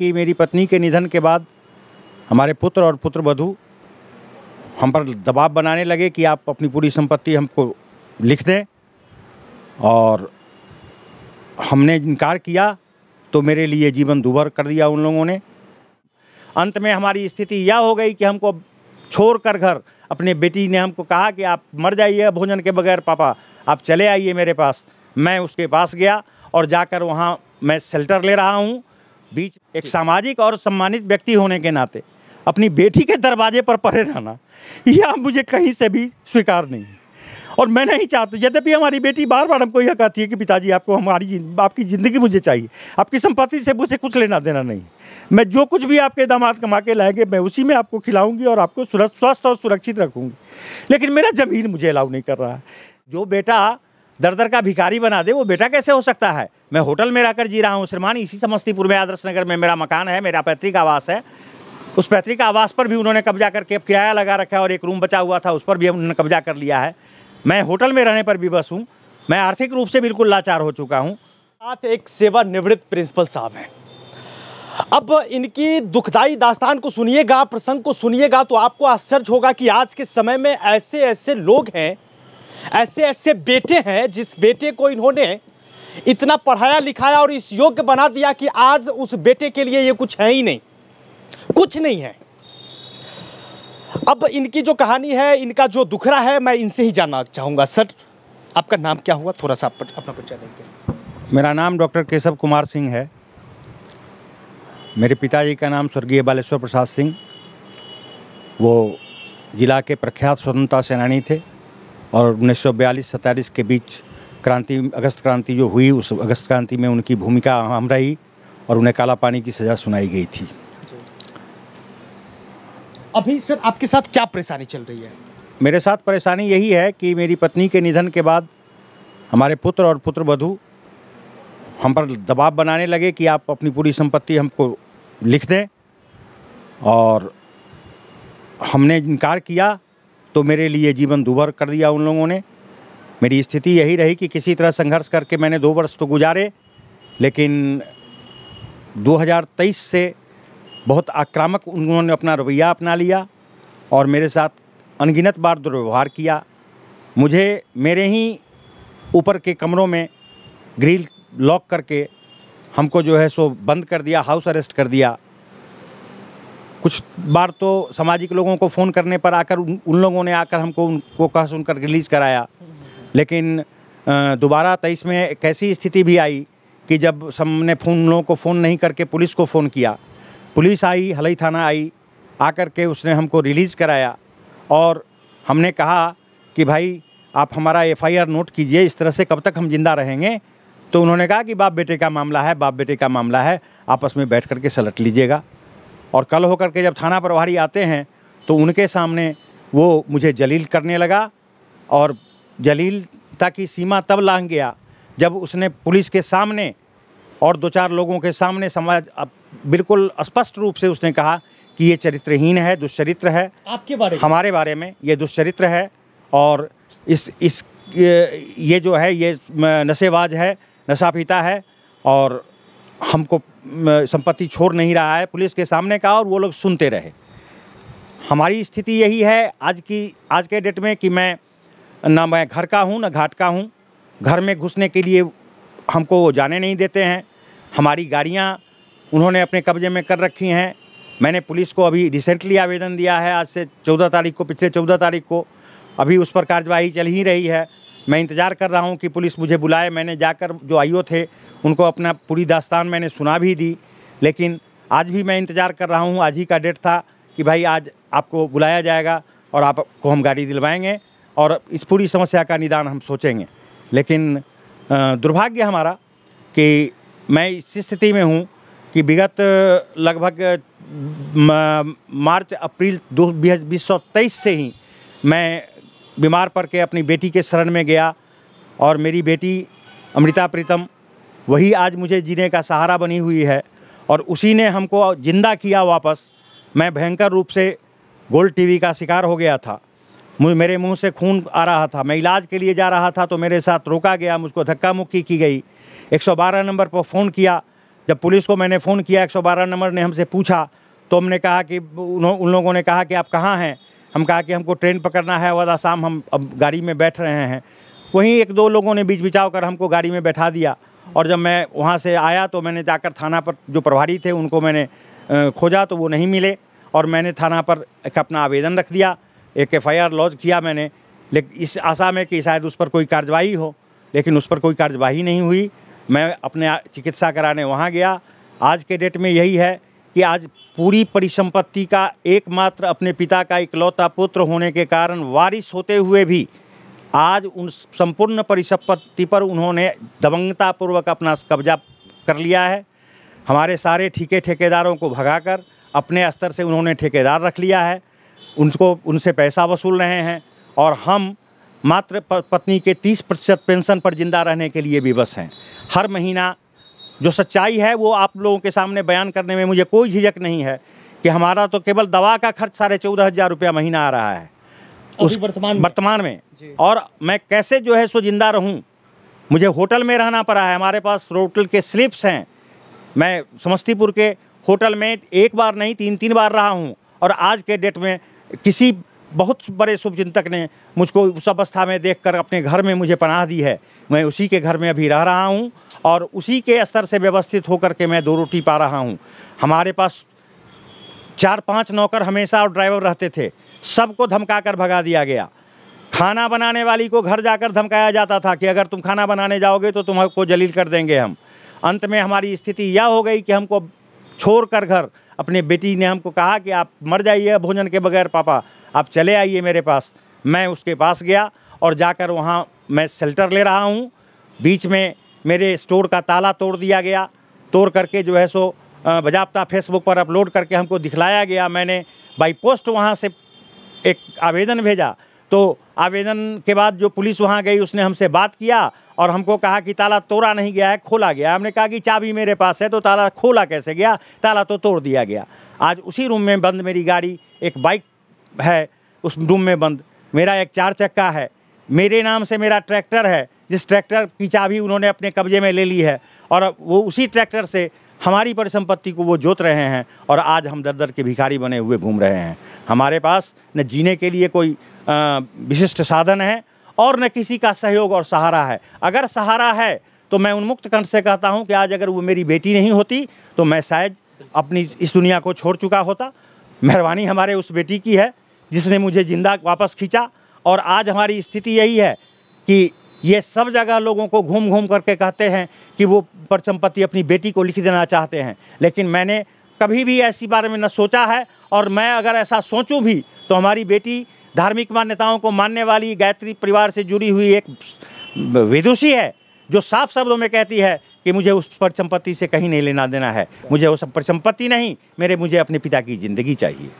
कि मेरी पत्नी के निधन के बाद हमारे पुत्र और पुत्र वधु हम पर दबाव बनाने लगे कि आप अपनी पूरी संपत्ति हमको लिख दें और हमने इनकार किया तो मेरे लिए जीवन दुभर कर दिया उन लोगों ने अंत में हमारी स्थिति यह हो गई कि हमको छोड़ कर घर अपने बेटी ने हमको कहा कि आप मर जाइए भोजन के बगैर पापा आप चले आइए मेरे पास मैं उसके पास गया और जाकर वहाँ मैं शेल्टर ले रहा हूँ बीच एक सामाजिक और सम्मानित व्यक्ति होने के नाते अपनी बेटी के दरवाजे पर पड़े रहना यह मुझे कहीं से भी स्वीकार नहीं और मैं नहीं चाहती यद्यपि हमारी बेटी बार बार हमको यह कहती है कि पिताजी आपको हमारी आपकी ज़िंदगी मुझे चाहिए आपकी संपत्ति से मुझे कुछ लेना देना नहीं मैं जो कुछ भी आपके दामाद कमा के लाएंगे मैं उसी में आपको खिलाऊंगी और आपको स्वस्थ और सुरक्षित रखूंगी लेकिन मेरा ज़मीन मुझे अलाउ नहीं कर रहा है जो बेटा दर दर का भिखारी बना दे वो बेटा कैसे हो सकता है मैं होटल में रहकर जी रहा हूँ श्रीमान इसी समस्तीपुर में आदर्श नगर में मेरा मकान है मेरा पैतृक आवास है उस पैतृक आवास पर भी उन्होंने कब्जा करके किराया लगा रखा है और एक रूम बचा हुआ था उस पर भी उन्होंने कब्जा कर लिया है मैं होटल में रहने पर भी बस हूँ मैं आर्थिक रूप से बिल्कुल लाचार हो चुका हूँ साथ एक सेवानिवृत्त प्रिंसिपल साहब हैं अब इनकी दुखदाई दास्तान को सुनिएगा प्रसंग को सुनिएगा तो आपको आश्चर्य होगा कि आज के समय में ऐसे ऐसे लोग हैं ऐसे ऐसे बेटे हैं जिस बेटे को इन्होंने इतना पढ़ाया लिखाया और इस योग्य बना दिया कि आज उस बेटे के लिए ये कुछ है ही नहीं कुछ नहीं है अब इनकी जो कहानी है इनका जो दुखरा है मैं इनसे ही जानना चाहूँगा सर आपका नाम क्या हुआ थोड़ा सा अपना परिचय देंगे मेरा नाम डॉक्टर केशव कुमार सिंह है मेरे पिताजी का नाम स्वर्गीय बालेश्वर प्रसाद सिंह वो जिला के प्रख्यात स्वतंत्रता सेनानी थे और उन्नीस सौ बयालीस सैंतालीस के बीच क्रांति अगस्त क्रांति जो हुई उस अगस्त क्रांति में उनकी भूमिका अहम रही और उन्हें काला पानी की सज़ा सुनाई गई थी अभी सर आपके साथ क्या परेशानी चल रही है मेरे साथ परेशानी यही है कि मेरी पत्नी के निधन के बाद हमारे पुत्र और पुत्र वधु हम पर दबाव बनाने लगे कि आप अपनी पूरी संपत्ति हमको लिख दें और हमने इनकार किया तो मेरे लिए जीवन दुभर कर दिया उन लोगों ने मेरी स्थिति यही रही कि किसी तरह संघर्ष करके मैंने दो वर्ष तो गुजारे लेकिन 2023 से बहुत आक्रामक उन्होंने अपना रवैया अपना लिया और मेरे साथ अनगिनत बार दुर्व्यवहार किया मुझे मेरे ही ऊपर के कमरों में ग्रिल लॉक करके हमको जो है सो बंद कर दिया हाउस अरेस्ट कर दिया कुछ बार तो सामाजिक लोगों को फ़ोन करने पर आकर उन, उन लोगों ने आकर हमको उनको कह सुनकर रिलीज़ कराया लेकिन दोबारा तेईस तो में एक ऐसी स्थिति भी आई कि जब हमने फ़ोन लोगों को फ़ोन नहीं करके पुलिस को फ़ोन किया पुलिस आई हलई थाना आई आकर के उसने हमको रिलीज़ कराया और हमने कहा कि भाई आप हमारा एफआईआर नोट कीजिए इस तरह से कब तक हम जिंदा रहेंगे तो उन्होंने कहा कि बाप बेटे का मामला है बाप बेटे का मामला है आपस में बैठ कर के सलट लीजिएगा और कल होकर के जब थाना प्रभारी आते हैं तो उनके सामने वो मुझे जलील करने लगा और जलीलता की सीमा तब लांग गया जब उसने पुलिस के सामने और दो चार लोगों के सामने समाज बिल्कुल स्पष्ट रूप से उसने कहा कि ये चरित्रहीन है दुष्चरित्र है आपके बारे हमारे बारे में ये दुष्चरित्र है और इस इस ये जो है ये नशेबाज है नशा पीता है और हमको संपत्ति छोड़ नहीं रहा है पुलिस के सामने का और वो लोग सुनते रहे हमारी स्थिति यही है आज की आज के डेट में कि मैं ना मैं घर का हूँ ना घाट का हूँ घर में घुसने के लिए हमको जाने नहीं देते हैं हमारी गाड़ियाँ उन्होंने अपने कब्जे में कर रखी हैं मैंने पुलिस को अभी रिसेंटली आवेदन दिया है आज से चौदह तारीख को पिछले चौदह तारीख को अभी उस पर कार्यवाही चल ही रही है मैं इंतज़ार कर रहा हूँ कि पुलिस मुझे बुलाए मैंने जाकर जो आईओ थे उनको अपना पूरी दास्तान मैंने सुना भी दी लेकिन आज भी मैं इंतज़ार कर रहा हूँ आज ही का डेट था कि भाई आज आपको बुलाया जाएगा और आपको हम गाड़ी दिलवाएंगे और इस पूरी समस्या का निदान हम सोचेंगे लेकिन दुर्भाग्य हमारा कि मैं इस स्थिति में हूँ कि विगत लगभग मार्च अप्रैल दो बीस से ही मैं बीमार पड़ के अपनी बेटी के शरण में गया और मेरी बेटी अमृता प्रीतम वही आज मुझे जीने का सहारा बनी हुई है और उसी ने हमको ज़िंदा किया वापस मैं भयंकर रूप से गोल्ड टीवी का शिकार हो गया था मेरे मुंह से खून आ रहा था मैं इलाज के लिए जा रहा था तो मेरे साथ रोका गया मुझको धक्का मुक्की की गई 112 नंबर पर फ़ोन किया जब पुलिस को मैंने फ़ोन किया 112 नंबर ने हमसे पूछा तो हमने कहा कि उन लोगों ने कहा कि आप कहाँ हैं हम कहा कि हमको ट्रेन पकड़ना है और शाम हम अब गाड़ी में बैठ रहे हैं वहीं एक दो लोगों ने बीच बिचाव कर हमको गाड़ी में बैठा दिया और जब मैं वहाँ से आया तो मैंने जाकर थाना पर जो प्रभारी थे उनको मैंने खोजा तो वो नहीं मिले और मैंने थाना पर एक अपना आवेदन रख दिया एक एफ आई लॉन्च किया मैंने लेकिन इस आशा में कि शायद उस पर कोई कार्रवाई हो लेकिन उस पर कोई कार्यवाही नहीं हुई मैं अपने चिकित्सा कराने वहाँ गया आज के डेट में यही है कि आज पूरी परिसंपत्ति का एकमात्र अपने पिता का इकलौता पुत्र होने के कारण वारिस होते हुए भी आज उन संपूर्ण परिसंपत्ति पर उन्होंने दबंगतापूर्वक अपना कब्जा कर लिया है हमारे सारे ठीके ठेकेदारों को भगाकर अपने स्तर से उन्होंने ठेकेदार रख लिया है उनको उनसे पैसा वसूल रहे हैं और हम मात्र पत्नी के 30 प्रतिशत पेंशन पर जिंदा रहने के लिए विवश हैं हर महीना जो सच्चाई है वो आप लोगों के सामने बयान करने में मुझे कोई झिझक नहीं है कि हमारा तो केवल दवा का खर्च साढ़े चौदह हज़ार रुपया महीना आ रहा है उस वर्तमान वर्तमान में, में। और मैं कैसे जो है सो जिंदा रहूँ मुझे होटल में रहना पड़ा है हमारे पास होटल के स्लिप्स हैं मैं समस्तीपुर के होटल में एक बार नहीं तीन तीन बार रहा हूँ और आज के डेट में किसी बहुत बड़े शुभचिंतक ने मुझको उस अवस्था में देखकर अपने घर में मुझे पनाह दी है मैं उसी के घर में अभी रह रहा हूँ और उसी के स्तर से व्यवस्थित होकर के मैं दो रोटी पा रहा हूँ हमारे पास चार पांच नौकर हमेशा और ड्राइवर रहते थे सबको धमका कर भगा दिया गया खाना बनाने वाली को घर जाकर धमकाया जाता था कि अगर तुम खाना बनाने जाओगे तो तुमको जलील कर देंगे हम अंत में हमारी स्थिति यह हो गई कि हमको छोड़ कर घर अपने बेटी ने हमको कहा कि आप मर जाइए भोजन के बगैर पापा आप चले आइए मेरे पास मैं उसके पास गया और जाकर वहाँ मैं शेल्टर ले रहा हूँ बीच में मेरे स्टोर का ताला तोड़ दिया गया तोड़ करके जो है सो बजाबता फेसबुक पर अपलोड करके हमको दिखलाया गया मैंने बाई पोस्ट वहाँ से एक आवेदन भेजा तो आवेदन के बाद जो पुलिस वहाँ गई उसने हमसे बात किया और हमको कहा कि ताला तोड़ा नहीं गया है खोला गया हमने कहा कि चाबी मेरे पास है तो ताला खोला कैसे गया ताला तो तोड़ दिया गया आज उसी रूम में बंद मेरी गाड़ी एक बाइक है उस रूम में बंद मेरा एक चार चक्का है मेरे नाम से मेरा ट्रैक्टर है जिस ट्रैक्टर की चाबी उन्होंने अपने कब्जे में ले ली है और वो उसी ट्रैक्टर से हमारी परिसंपत्ति को वो जोत रहे हैं और आज हम दर दर के भिखारी बने हुए घूम रहे हैं हमारे पास न जीने के लिए कोई विशिष्ट साधन है और न किसी का सहयोग और सहारा है अगर सहारा है तो मैं उन्मुक्त कंठ से कहता हूँ कि आज अगर वो मेरी बेटी नहीं होती तो मैं शायद अपनी इस दुनिया को छोड़ चुका होता मेहरबानी हमारे उस बेटी की है जिसने मुझे ज़िंदा वापस खींचा और आज हमारी स्थिति यही है कि ये सब जगह लोगों को घूम घूम करके कहते हैं कि वो परचंपति अपनी बेटी को लिख देना चाहते हैं लेकिन मैंने कभी भी ऐसी बारे में न सोचा है और मैं अगर ऐसा सोचूं भी तो हमारी बेटी धार्मिक मान्यताओं को मानने वाली गायत्री परिवार से जुड़ी हुई एक विदुषी है जो साफ शब्दों में कहती है कि मुझे उस परचंपति से कहीं नहीं लेना देना है मुझे वो सब परचंपति नहीं मेरे मुझे अपने पिता की ज़िंदगी चाहिए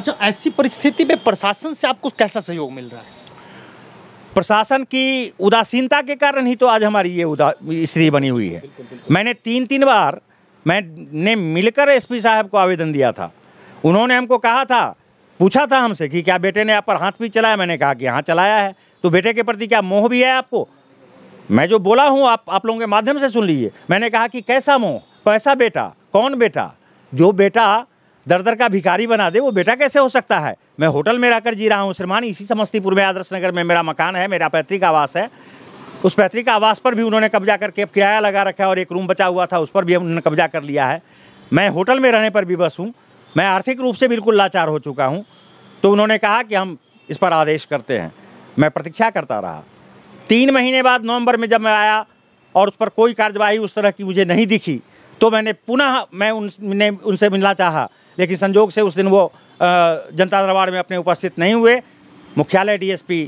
अच्छा ऐसी परिस्थिति में प्रशासन से आपको कैसा सहयोग मिल रहा है प्रशासन की उदासीनता के कारण ही तो आज हमारी ये उदा स्थिति बनी हुई है बिल्कुल, बिल्कुल। मैंने तीन तीन बार मैंने मिलकर एसपी साहब को आवेदन दिया था उन्होंने हमको कहा था पूछा था हमसे कि क्या बेटे ने आप पर हाथ भी चलाया मैंने कहा कि हाँ चलाया है तो बेटे के प्रति क्या मोह भी है आपको मैं जो बोला हूँ आप आप लोगों के माध्यम से सुन लीजिए मैंने कहा कि कैसा मोह कैसा बेटा कौन बेटा जो बेटा दर दर का भिखारी बना दे वो बेटा कैसे हो सकता है मैं होटल में रहकर जी रहा हूँ श्रीमान इसी समस्तीपुर में आदर्श नगर में मेरा मकान है मेरा पैतृक आवास है उस पैतृक आवास पर भी उन्होंने कब्जा करके किराया लगा रखा है और एक रूम बचा हुआ था उस पर भी उन्होंने कब्जा कर लिया है मैं होटल में रहने पर भी बस हूँ मैं आर्थिक रूप से बिल्कुल लाचार हो चुका हूँ तो उन्होंने कहा कि हम इस पर आदेश करते हैं मैं प्रतीक्षा करता रहा तीन महीने बाद नवंबर में जब मैं आया और उस पर कोई कार्यवाही उस तरह की मुझे नहीं दिखी तो मैंने पुनः मैं उनसे मिलना चाहा लेकिन संजोग से उस दिन वो जनता दरबार में अपने उपस्थित नहीं हुए मुख्यालय डीएसपी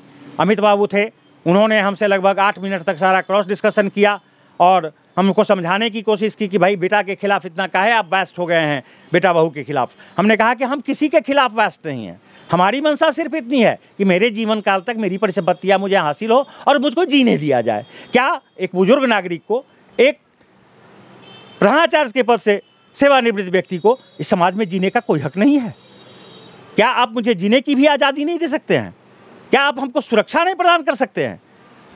अमित बाबू थे उन्होंने हमसे लगभग आठ मिनट तक सारा क्रॉस डिस्कशन किया और हमको समझाने की कोशिश की कि भाई बेटा के खिलाफ इतना कहे आप वैस्ट हो गए हैं बेटा बहू के खिलाफ हमने कहा कि हम किसी के खिलाफ वैस्ट नहीं हैं हमारी मंशा सिर्फ इतनी है कि मेरे जीवन काल तक मेरी परिसंपत्तियाँ मुझे हासिल हो और मुझको जीने दिया जाए क्या एक बुजुर्ग नागरिक को एक प्रधानाचार्य के पद से सेवानिवृत्त व्यक्ति को इस समाज में जीने का कोई हक नहीं है क्या आप मुझे जीने की भी आज़ादी नहीं दे सकते हैं क्या आप हमको सुरक्षा नहीं प्रदान कर सकते हैं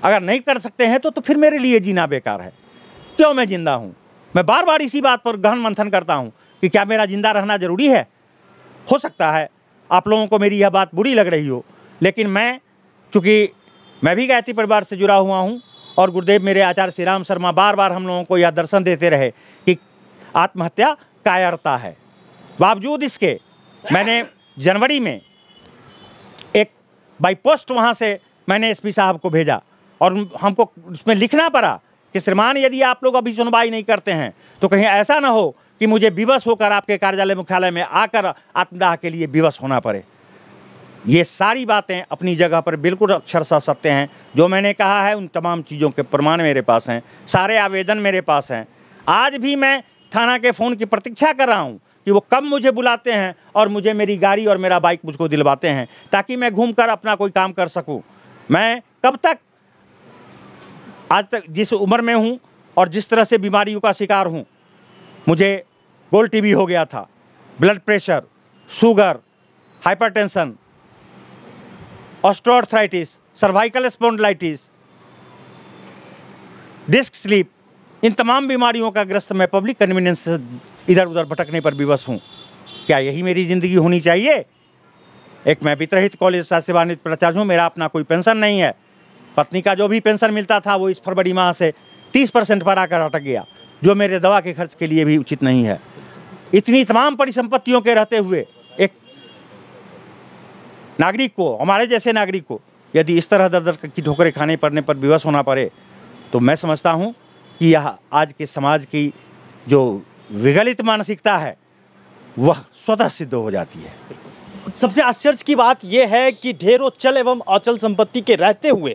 अगर नहीं कर सकते हैं तो तो फिर मेरे लिए जीना बेकार है क्यों मैं ज़िंदा हूँ मैं बार बार इसी बात पर गहन मंथन करता हूँ कि क्या मेरा ज़िंदा रहना ज़रूरी है हो सकता है आप लोगों को मेरी यह बात बुरी लग रही हो लेकिन मैं चूँकि मैं भी गायत्री परिवार से जुड़ा हुआ हूँ और गुरुदेव मेरे आचार्य श्री राम शर्मा बार बार हम लोगों को यह दर्शन देते रहे कि आत्महत्या कायरता है बावजूद इसके मैंने जनवरी में एक बाई पोस्ट वहाँ से मैंने एसपी साहब को भेजा और हमको उसमें लिखना पड़ा कि श्रीमान यदि आप लोग अभी सुनवाई नहीं करते हैं तो कहीं ऐसा ना हो कि मुझे विवश होकर आपके कार्यालय मुख्यालय में आकर आत्मदाह के लिए विवश होना पड़े ये सारी बातें अपनी जगह पर बिल्कुल सह सत्य हैं जो मैंने कहा है उन तमाम चीज़ों के प्रमाण मेरे पास हैं सारे आवेदन मेरे पास हैं आज भी मैं थाना के फ़ोन की प्रतीक्षा कर रहा हूँ कि वो कब मुझे बुलाते हैं और मुझे मेरी गाड़ी और मेरा बाइक मुझको दिलवाते हैं ताकि मैं घूम कर अपना कोई काम कर सकूँ मैं कब तक आज तक जिस उम्र में हूँ और जिस तरह से बीमारियों का शिकार हूँ मुझे गोल टीबी हो गया था blood pressure sugar hypertension osteoarthritis cervical spondylitis disc slip इन तमाम बीमारियों का ग्रस्त मैं पब्लिक कन्वीनियंस से इधर उधर भटकने पर विवश हूँ क्या यही मेरी ज़िंदगी होनी चाहिए एक मैं वितरहित कॉलेज से सेवानित प्राचार्य हूँ मेरा अपना कोई पेंशन नहीं है पत्नी का जो भी पेंशन मिलता था वो इस फरवरी माह से तीस परसेंट पर आकर अटक गया जो मेरे दवा के खर्च के लिए भी उचित नहीं है इतनी तमाम परिसंपत्तियों के रहते हुए एक नागरिक को हमारे जैसे नागरिक को यदि इस तरह दर दर की ठोकरें खाने पड़ने पर विवश होना पड़े तो मैं समझता हूँ कि यह आज के समाज की जो विगलित मानसिकता है वह स्वतः सिद्ध हो जाती है सबसे आश्चर्य की बात यह है कि ढेरों चल एवं अचल संपत्ति के रहते हुए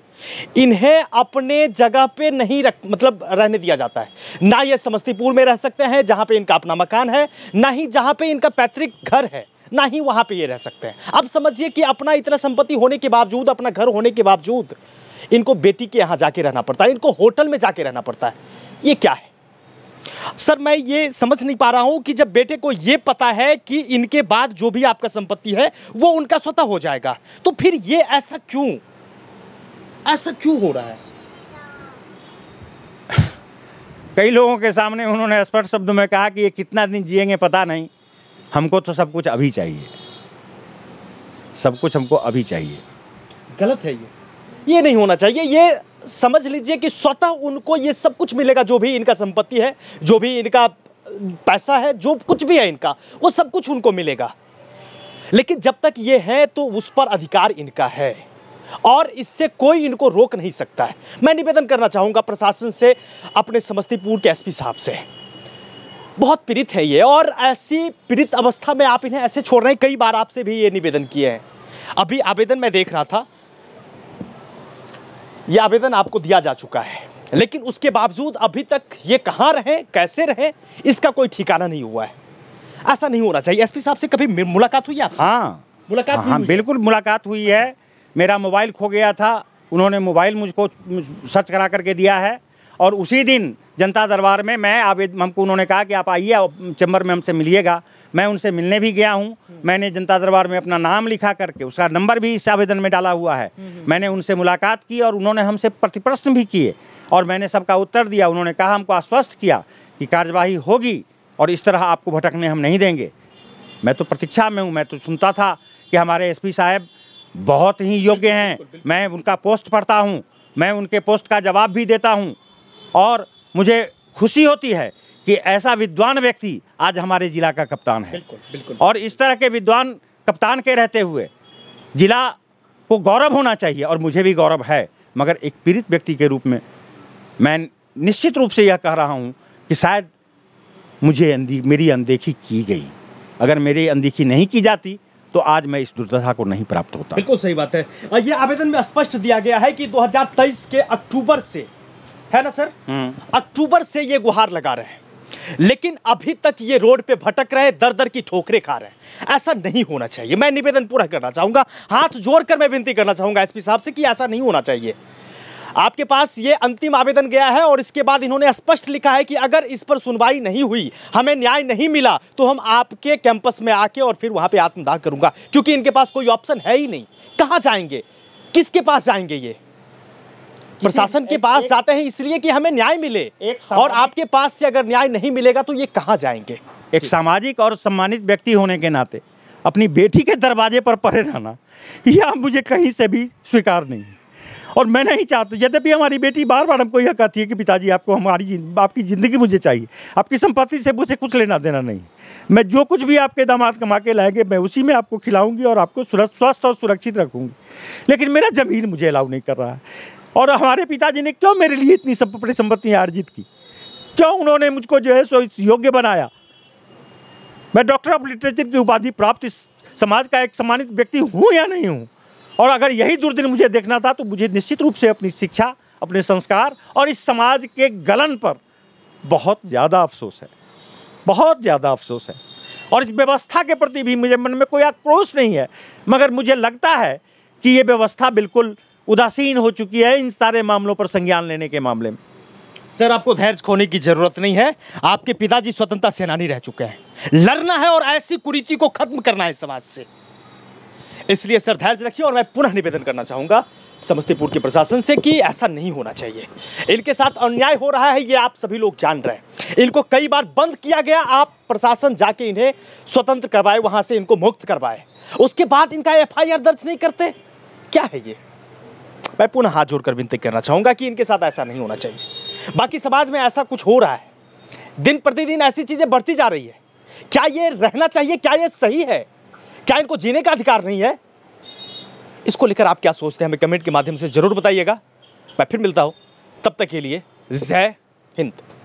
इन्हें अपने जगह पे नहीं रख मतलब रहने दिया जाता है ना ये समस्तीपुर में रह सकते हैं जहाँ पे इनका अपना मकान है ना ही जहाँ पे इनका पैतृक घर है ना ही वहाँ पे ये रह सकते हैं अब समझिए कि अपना इतना संपत्ति होने के बावजूद अपना घर होने के बावजूद इनको बेटी के यहाँ जाके रहना पड़ता है इनको होटल में जाके रहना पड़ता है ये क्या है सर मैं ये समझ नहीं पा रहा हूँ कि जब बेटे को ये पता है कि इनके बाद जो भी आपका संपत्ति है वो उनका स्वतः हो जाएगा तो फिर ये ऐसा क्यों ऐसा क्यों हो रहा है कई लोगों के सामने उन्होंने स्पष्ट शब्द में कहा कि ये कितना दिन जिएंगे पता नहीं हमको तो सब कुछ अभी चाहिए सब कुछ हमको अभी चाहिए गलत है ये ये नहीं होना चाहिए ये समझ लीजिए कि स्वतः उनको ये सब कुछ मिलेगा जो भी इनका संपत्ति है जो भी इनका पैसा है जो कुछ भी है इनका वो सब कुछ उनको मिलेगा लेकिन जब तक ये है तो उस पर अधिकार इनका है और इससे कोई इनको रोक नहीं सकता है मैं निवेदन करना चाहूँगा प्रशासन से अपने समस्तीपुर के एसपी साहब से बहुत पीड़ित है ये और ऐसी पीड़ित अवस्था में आप इन्हें ऐसे छोड़ रहे हैं कई बार आपसे भी ये निवेदन किए हैं अभी आवेदन मैं देख रहा था ये आवेदन आपको दिया जा चुका है लेकिन उसके बावजूद अभी तक ये कहाँ रहें कैसे रहे इसका कोई ठिकाना नहीं हुआ है ऐसा नहीं होना चाहिए एसपी साहब से कभी मुलाकात हुई आप हाँ मुलाकात हाँ, हाँ बिल्कुल मुलाकात हुई है मेरा मोबाइल खो गया था उन्होंने मोबाइल मुझको सर्च करा करके दिया है और उसी दिन जनता दरबार में मैं आवेद हमको उन्होंने कहा कि आप आइए चैम्बर में हमसे मिलिएगा मैं उनसे मिलने भी गया हूँ मैंने जनता दरबार में अपना नाम लिखा करके उसका नंबर भी इस आवेदन में डाला हुआ है हम्म, हम्म। मैंने उनसे मुलाकात की और उन्होंने हमसे प्रतिप्रश्न भी किए और मैंने सबका उत्तर दिया उन्होंने कहा हमको आश्वस्त किया कि कार्यवाही होगी और इस तरह आपको भटकने हम नहीं देंगे मैं तो प्रतीक्षा में हूँ मैं तो सुनता था कि हमारे एस साहब बहुत ही योग्य हैं मैं उनका पोस्ट पढ़ता हूँ मैं उनके पोस्ट का जवाब भी देता हूँ और मुझे खुशी होती है कि ऐसा विद्वान व्यक्ति आज हमारे जिला का कप्तान है बिल्कुल बिल्कुल और इस तरह के विद्वान कप्तान के रहते हुए जिला को गौरव होना चाहिए और मुझे भी गौरव है मगर एक पीड़ित व्यक्ति के रूप में मैं निश्चित रूप से यह कह रहा हूँ कि शायद मुझे अंदी मेरी अनदेखी की गई अगर मेरी अनदेखी नहीं की जाती तो आज मैं इस दुर्दशा को नहीं प्राप्त होता बिल्कुल सही बात है ये आवेदन में स्पष्ट दिया गया है कि 2023 के अक्टूबर से है ना सर अक्टूबर से ये गुहार लगा रहे हैं लेकिन अभी तक ये रोड पे भटक रहे दर दर की ठोकरे खा रहे हैं ऐसा नहीं होना चाहिए मैं निवेदन पूरा करना चाहूंगा हाथ जोड़कर मैं विनती करना चाहूंगा एसपी साहब से कि ऐसा नहीं होना चाहिए आपके पास ये अंतिम आवेदन गया है और इसके बाद इन्होंने स्पष्ट लिखा है कि अगर इस पर सुनवाई नहीं हुई हमें न्याय नहीं मिला तो हम आपके कैंपस में आके और फिर वहां पर आत्मदाह करूंगा क्योंकि इनके पास कोई ऑप्शन है ही नहीं कहाँ जाएंगे किसके पास जाएंगे ये प्रशासन के पास जाते हैं इसलिए कि हमें न्याय मिले और आपके पास से अगर न्याय नहीं मिलेगा तो ये कहाँ जाएंगे एक सामाजिक और सम्मानित व्यक्ति होने के नाते अपनी बेटी के दरवाजे पर पड़े रहना यह मुझे कहीं से भी स्वीकार नहीं है और मैं नहीं चाहता यद्यपि हमारी बेटी बार बार हमको यह कहती है कि पिताजी आपको हमारी आपकी ज़िंदगी मुझे चाहिए आपकी संपत्ति से मुझे कुछ लेना देना नहीं मैं जो कुछ भी आपके दामाद कमा के लाएंगे मैं उसी में आपको खिलाऊंगी और आपको स्वस्थ और सुरक्षित रखूंगी लेकिन मेरा ज़मीन मुझे अलाउ नहीं कर रहा है और हमारे पिताजी ने क्यों मेरे लिए इतनी सब अपनी अर्जित की क्यों उन्होंने मुझको जो है सो इस योग्य बनाया मैं डॉक्टर ऑफ लिटरेचर की उपाधि प्राप्त इस समाज का एक सम्मानित व्यक्ति हूँ या नहीं हूँ और अगर यही दुर्दिन मुझे देखना था तो मुझे निश्चित रूप से अपनी शिक्षा अपने संस्कार और इस समाज के गलन पर बहुत ज़्यादा अफसोस है बहुत ज़्यादा अफसोस है और इस व्यवस्था के प्रति भी मुझे मन में कोई आक्रोश नहीं है मगर मुझे लगता है कि ये व्यवस्था बिल्कुल उदासीन हो चुकी है इन सारे मामलों पर संज्ञान लेने के मामले में सर आपको धैर्य खोने की जरूरत नहीं है आपके पिताजी स्वतंत्रता सेनानी रह चुके हैं लड़ना है और ऐसी कुरीति को खत्म करना है समाज से इसलिए सर धैर्य रखिए और मैं पुनः निवेदन करना चाहूँगा समस्तीपुर के प्रशासन से कि ऐसा नहीं होना चाहिए इनके साथ अन्याय हो रहा है ये आप सभी लोग जान रहे हैं इनको कई बार बंद किया गया आप प्रशासन जाके इन्हें स्वतंत्र करवाए वहां से इनको मुक्त करवाए उसके बाद इनका एफआईआर दर्ज नहीं करते क्या है ये मैं पुनः हाथ जोड़कर विनती करना चाहूँगा कि इनके साथ ऐसा नहीं होना चाहिए बाकी समाज में ऐसा कुछ हो रहा है दिन प्रतिदिन ऐसी चीज़ें बढ़ती जा रही है क्या ये रहना चाहिए क्या ये सही है क्या इनको जीने का अधिकार नहीं है इसको लेकर आप क्या सोचते हैं हमें कमेंट के माध्यम से ज़रूर बताइएगा मैं फिर मिलता हूँ तब तक के लिए जय हिंद